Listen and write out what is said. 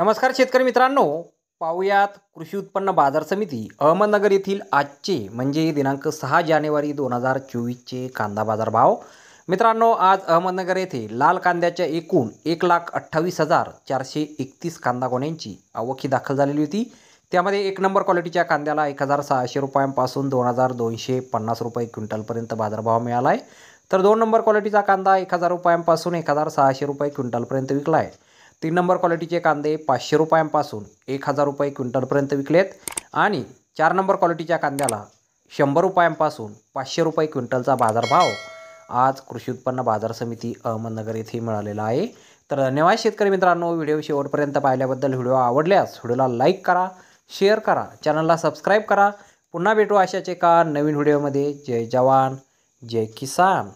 नमस्कार शेतकरी मित्रांनो पाहूयात कृषी उत्पन्न बाजार समिती अहमदनगर येथील आजचे म्हणजे दिनांक सहा जानेवारी दोन हजार चोवीसचे कांदा बाजार भाव मित्रांनो आज अहमदनगर येथे लाल कांद्याच्या एकूण एक लाख अठ्ठावीस हजार चारशे एकतीस कांदा गोण्यांची आवखी दाखल झालेली होती त्यामध्ये एक नंबर क्वालिटीच्या कांद्याला एक हजार सहाशे रुपयांपासून दोन हजार दोनशे पन्नास रुपये क्विंटलपर्यंत बाजारभाव मिळाला आहे तर दोन नंबर क्वालिटीचा कांदा एक हजार रुपयांपासून एक हजार सहाशे रुपये क्विंटलपर्यंत विकला आहे तीन नंबर क्वालिटीचे कांदे पाचशे रुपयांपासून एक हजार रुपये क्विंटलपर्यंत विकलेत आणि चार नंबर क्वालिटीच्या कांद्याला शंभर रुपयांपासून पाचशे रुपये क्विंटलचा बाजारभाव आज कृषी उत्पन्न बाजार समिती अहमदनगर येथे मिळालेला आहे तर धन्यवाद शेतकरी मित्रांनो व्हिडिओ शेवटपर्यंत पाहिल्याबद्दल व्हिडिओ आवडल्यास व्हिडिओला लाईक करा शेअर करा चॅनलला सबस्क्राईब करा पुन्हा भेटू अशाच एका नवीन व्हिडिओमध्ये जय जवान जय किसान